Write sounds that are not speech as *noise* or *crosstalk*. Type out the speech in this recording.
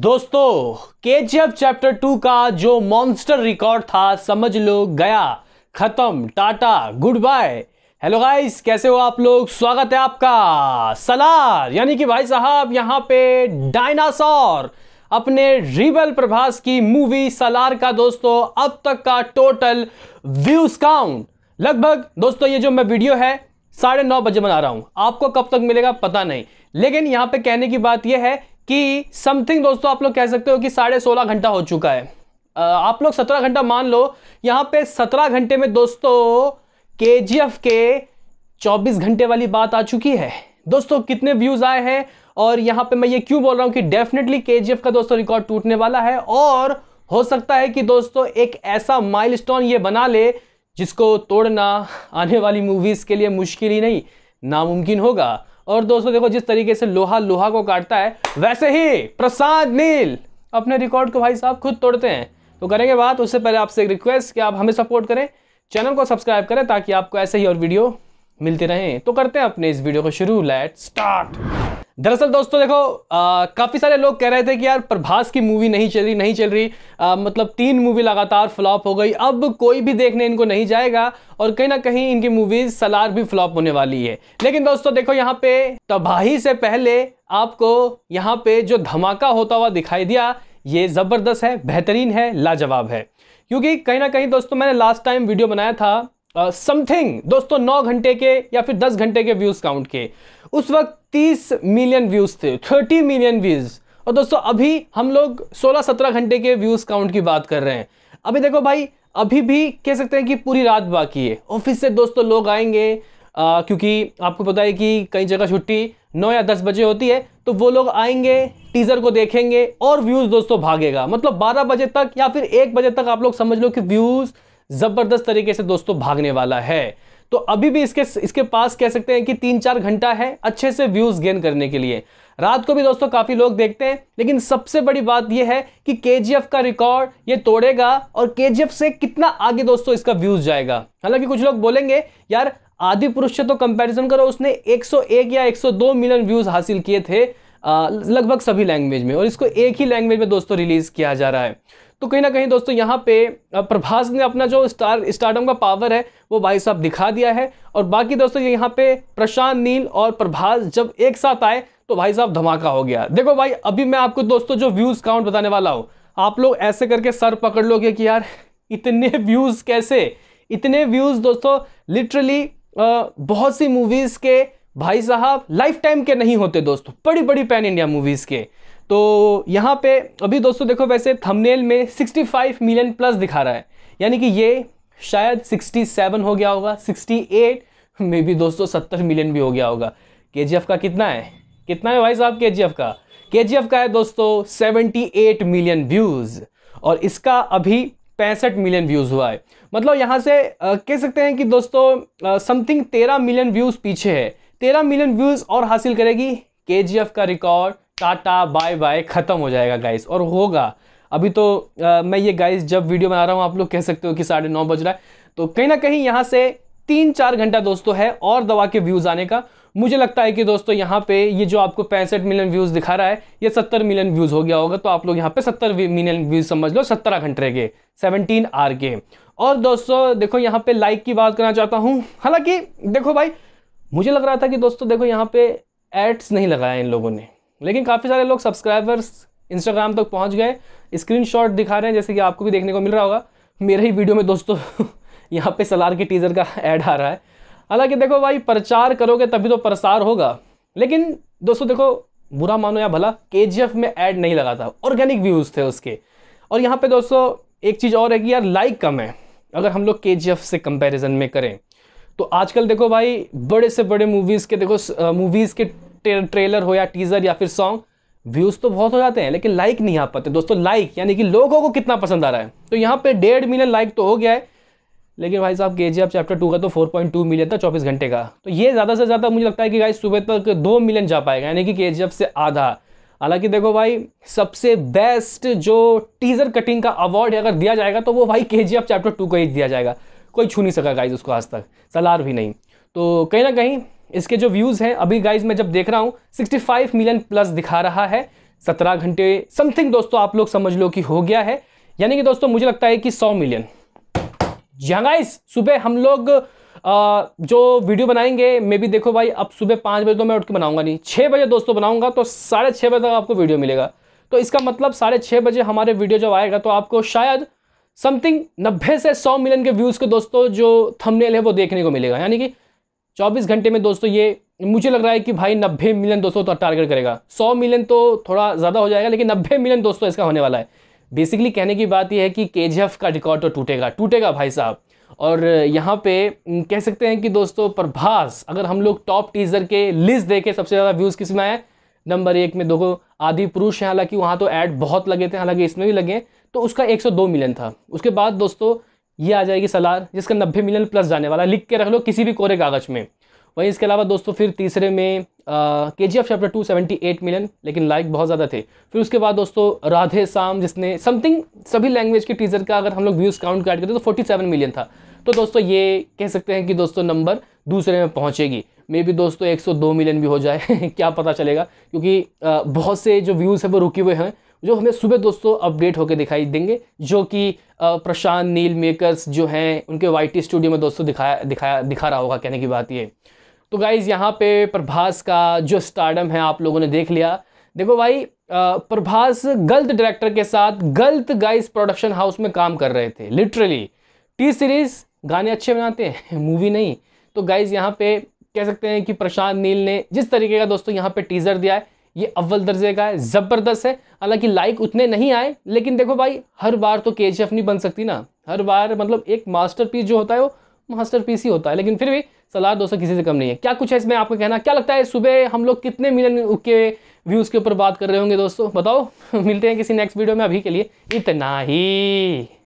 दोस्तों के chapter two का जो मॉन्स्टर रिकॉर्ड था समझ लो गया खत्म tata good bye hello guys कैसे हो आप लोग स्वागत है आपका सलार यानी कि भाई साहब यहाँ पे डायनासोर अपने रिबल प्रभास की मूवी सलार का दोस्तों अब तक का टोटल व्यूज काउंट लगभग दोस्तों ये जो मैं वीडियो है साढ़े नौ बजे बना रहा हूं आपको कब तक मिलेगा पता नहीं लेकिन यहां पे कहने की बात यह है कि समथिंग दोस्तों आप लोग कह सकते हो कि साढ़े सोलह घंटा हो चुका है आप लोग सत्रह घंटा मान लो यहाँ पे सत्रह घंटे में दोस्तों के जी एफ के चौबीस घंटे वाली बात आ चुकी है दोस्तों कितने व्यूज़ आए हैं और यहाँ पे मैं ये क्यों बोल रहा हूँ कि डेफिनेटली के जी एफ का दोस्तों रिकॉर्ड टूटने वाला है और हो सकता है कि दोस्तों एक ऐसा स्टोन ये बना ले जिसको तोड़ना आने वाली मूवीज़ के लिए मुश्किल ही नहीं नामुमकिन होगा और दोस्तों देखो जिस तरीके से लोहा लोहा को काटता है वैसे ही प्रसाद नील अपने रिकॉर्ड को भाई साहब खुद तोड़ते हैं तो करेंगे बात उससे पहले आपसे एक रिक्वेस्ट कि आप हमें सपोर्ट करें चैनल को सब्सक्राइब करें ताकि आपको ऐसे ही और वीडियो मिलते रहें तो करते हैं अपने इस वीडियो को शुरू लेट स्टार्ट दरअसल दोस्तों देखो काफ़ी सारे लोग कह रहे थे कि यार प्रभास की मूवी नहीं चल रही नहीं चल रही आ, मतलब तीन मूवी लगातार फ्लॉप हो गई अब कोई भी देखने इनको नहीं जाएगा और कहीं ना कहीं इनकी मूवीज सलार भी फ्लॉप होने वाली है लेकिन दोस्तों देखो यहाँ पे तबाही से पहले आपको यहाँ पे जो धमाका होता हुआ दिखाई दिया ये ज़बरदस्त है बेहतरीन है लाजवाब है क्योंकि कहीं ना कहीं दोस्तों मैंने लास्ट टाइम वीडियो बनाया था समथिंग दोस्तों नौ घंटे के या फिर दस घंटे के व्यूज़ काउंट के उस वक्त 30 मिलियन व्यूज़ थे 30 मिलियन व्यूज़ और दोस्तों अभी हम लोग 16-17 घंटे के व्यूज़ काउंट की बात कर रहे हैं अभी देखो भाई अभी भी कह सकते हैं कि पूरी रात बाकी है ऑफिस से दोस्तों लोग आएंगे आ, क्योंकि आपको पता है कि कई जगह छुट्टी नौ या दस बजे होती है तो वो लोग आएंगे टीज़र को देखेंगे और व्यूज़ दोस्तों भागेगा मतलब बारह बजे तक या फिर एक बजे तक आप लोग समझ लो कि व्यूज़ ज़बरदस्त तरीके से दोस्तों भागने वाला है तो अभी भी इसके इसके पास कह सकते हैं कि तीन चार घंटा है अच्छे से व्यूज़ गेन करने के लिए रात को भी दोस्तों काफ़ी लोग देखते हैं लेकिन सबसे बड़ी बात यह है कि के का रिकॉर्ड ये तोड़ेगा और के से कितना आगे दोस्तों इसका व्यूज़ जाएगा हालांकि कुछ लोग बोलेंगे यार आदि पुरुष से तो कंपैरिजन करो उसने 101 या 102 मिलियन व्यूज़ हासिल किए थे लगभग सभी लैंग्वेज में और इसको एक ही लैंग्वेज में दोस्तों रिलीज़ किया जा रहा है तो कहीं ना कहीं दोस्तों यहाँ पे प्रभास ने अपना जो स्टार स्टार्डम का पावर है वो भाई साहब दिखा दिया है और बाकी दोस्तों यहाँ पे प्रशांत नील और प्रभास जब एक साथ आए तो भाई साहब धमाका हो गया देखो भाई अभी मैं आपको दोस्तों जो व्यूज़ काउंट बताने वाला हूँ आप लोग ऐसे करके सर पकड़ लोगे कि यार इतने व्यूज़ कैसे इतने व्यूज़ दोस्तों लिटरली बहुत सी मूवीज़ के भाई साहब लाइफ टाइम के नहीं होते दोस्तों बड़ी बड़ी पैन इंडिया मूवीज़ के तो यहाँ पे अभी दोस्तों देखो वैसे थंबनेल में 65 मिलियन प्लस दिखा रहा है यानी कि ये शायद 67 हो गया होगा 68 में भी दोस्तों सत्तर मिलियन भी हो गया होगा के का कितना है कितना है भाई साहब के का के का है दोस्तों सेवेंटी मिलियन व्यूज़ और इसका अभी पैंसठ मिलियन व्यूज़ हुआ है मतलब यहाँ से कह सकते हैं कि दोस्तों समथिंग तेरह मिलियन व्यूज़ पीछे है तेरह मिलियन व्यूज़ और हासिल करेगी के का रिकॉर्ड टाटा बाय बाय ख़त्म हो जाएगा गाइस और होगा अभी तो आ, मैं ये गाइस जब वीडियो बना रहा हूँ आप लोग कह सकते हो कि साढ़े नौ बज रहा है तो कहीं ना कहीं यहाँ से तीन चार घंटा दोस्तों है और दवा के व्यूज़ आने का मुझे लगता है कि दोस्तों यहाँ पे ये जो आपको पैंसठ मिलियन व्यूज़ दिखा रहा है ये सत्तर मिलियन व्यूज़ हो गया होगा तो आप लोग यहाँ पे सत्तर मिलियन व्यूज़ समझ लो सत्रह घंटे के सेवनटीन आर के और दोस्तों देखो यहाँ पे लाइक की बात करना चाहता हूँ हालांकि देखो भाई मुझे लग रहा था कि दोस्तों देखो यहाँ पे एड्स नहीं लगाया इन लोगों ने लेकिन काफ़ी सारे लोग सब्सक्राइबर्स इंस्टाग्राम तक पहुंच गए स्क्रीनशॉट दिखा रहे हैं जैसे कि आपको भी देखने को मिल रहा होगा मेरे ही वीडियो में दोस्तों *laughs* यहाँ पे सलार के टीज़र का ऐड *laughs* आ रहा है हालांकि देखो भाई प्रचार करोगे तभी तो प्रसार होगा लेकिन दोस्तों देखो बुरा मानो या भला के में ऐड नहीं लगा था ऑर्गेनिक व्यूज़ थे उसके और यहाँ पे दोस्तों एक चीज़ और है कि यार लाइक कम है अगर हम लोग के से कंपैरिजन में करें तो आजकल देखो भाई बड़े से बड़े मूवीज़ के देखो मूवीज़ के ट्रेलर हो या टीजर या फिर सॉन्ग व्यूज़ तो बहुत हो जाते हैं लेकिन लाइक नहीं आ पाते दोस्तों लाइक यानी कि लोगों को कितना पसंद आ रहा है तो यहाँ पे डेढ़ मिलियन लाइक तो हो गया है लेकिन भाई साहब के चैप्टर टू का तो 4.2 मिलियन था 24 घंटे का तो ये ज़्यादा से ज़्यादा मुझे लगता है कि भाई सुबह तक दो मिलियन जा पाएगा यानी कि के से आधा हालांकि देखो भाई सबसे बेस्ट जो टीज़र कटिंग का अवार्ड अगर दिया जाएगा तो वो भाई के चैप्टर टू को ही दिया जाएगा कोई छू नहीं सका गाइज उसको आज तक सलार भी नहीं तो कहीं ना कहीं इसके जो व्यूज़ हैं अभी गाइज मैं जब देख रहा हूँ 65 मिलियन प्लस दिखा रहा है 17 घंटे समथिंग दोस्तों आप लोग समझ लो कि हो गया है यानी कि दोस्तों मुझे लगता है कि 100 मिलियन यहाँ गाइज सुबह हम लोग आ, जो वीडियो बनाएंगे मे भी देखो भाई अब सुबह पाँच बजे तो मैं उठ के बनाऊंगा नहीं छः बजे दोस्तों बनाऊंगा तो साढ़े छः बजे तक आपको वीडियो मिलेगा तो इसका मतलब साढ़े छः बजे हमारे वीडियो जब आएगा तो आपको शायद समथिंग नब्बे से सौ मिलियन के व्यूज़ के दोस्तों जो थंबनेल है वो देखने को मिलेगा यानी कि 24 घंटे में दोस्तों ये मुझे लग रहा है कि भाई 90 मिलियन दोस्तों तो टारगेट करेगा 100 मिलियन तो थोड़ा ज़्यादा हो जाएगा लेकिन 90 मिलियन दोस्तों इसका होने वाला है बेसिकली कहने की बात यह है कि के का रिकॉर्ड तो टूटेगा टूटेगा भाई साहब और यहाँ पे कह सकते हैं कि दोस्तों प्रभास अगर हम लोग टॉप टीजर के लिस्ट देखें सबसे ज़्यादा व्यूज़ किस में आए नंबर एक में देखो आदि पुरुष हैं हालांकि वहाँ तो ऐड बहुत लगे थे हालांकि इसमें भी लगे तो उसका 102 मिलियन था उसके बाद दोस्तों ये आ जाएगी सलार जिसका नब्बे मिलियन प्लस जाने वाला लिख के रख लो किसी भी कोरे कागज में वहीं इसके अलावा दोस्तों फिर तीसरे में K G F chapter two seventy eight million लेकिन लाइक बहुत ज़्यादा थे फिर उसके बाद दोस्तों राधे शाम जिसने समथिंग सभी लैंग्वेज के टीजर का अगर हम लोग व्यूज़ काउंट काट करते तो फोर्टी सेवन मिलियन था तो दोस्तों ये कह सकते हैं कि दोस्तों नंबर दूसरे में पहुँचेगी मे भी दोस्तों एक मिलियन भी हो जाए *laughs* क्या पता चलेगा क्योंकि बहुत से जो व्यूज़ हैं वो रुके हुए हैं जो हमें सुबह दोस्तों अपडेट होकर दिखाई देंगे जो कि प्रशांत नील मेकर्स जो हैं उनके वाई स्टूडियो में दोस्तों दिखाया दिखाया दिखा रहा होगा कहने की बात ये तो गाइज़ यहाँ पे प्रभास का जो स्टार्डम है आप लोगों ने देख लिया देखो भाई प्रभास गलत डायरेक्टर के साथ गलत गाइज़ प्रोडक्शन हाउस में काम कर रहे थे लिटरली टी सीरीज़ गाने अच्छे बनाते हैं मूवी *laughs* नहीं तो गाइज़ यहाँ पे कह सकते हैं कि प्रशांत नील ने जिस तरीके का दोस्तों यहाँ पे टीज़र दिया है ये अव्वल दर्जे का है ज़बरदस्त है हालांकि लाइक उतने नहीं आए लेकिन देखो भाई हर बार तो के नहीं बन सकती ना हर बार मतलब एक मास्टरपीस जो होता है वो मास्टरपीस ही होता है लेकिन फिर भी सलाह दोस्तों किसी से कम नहीं है क्या कुछ है इसमें आपका कहना क्या लगता है सुबह हम लोग कितने मिलियन के व्यूज़ के ऊपर बात कर रहे होंगे दोस्तों बताओ *laughs* मिलते हैं किसी नेक्स्ट वीडियो में अभी के लिए इतना ही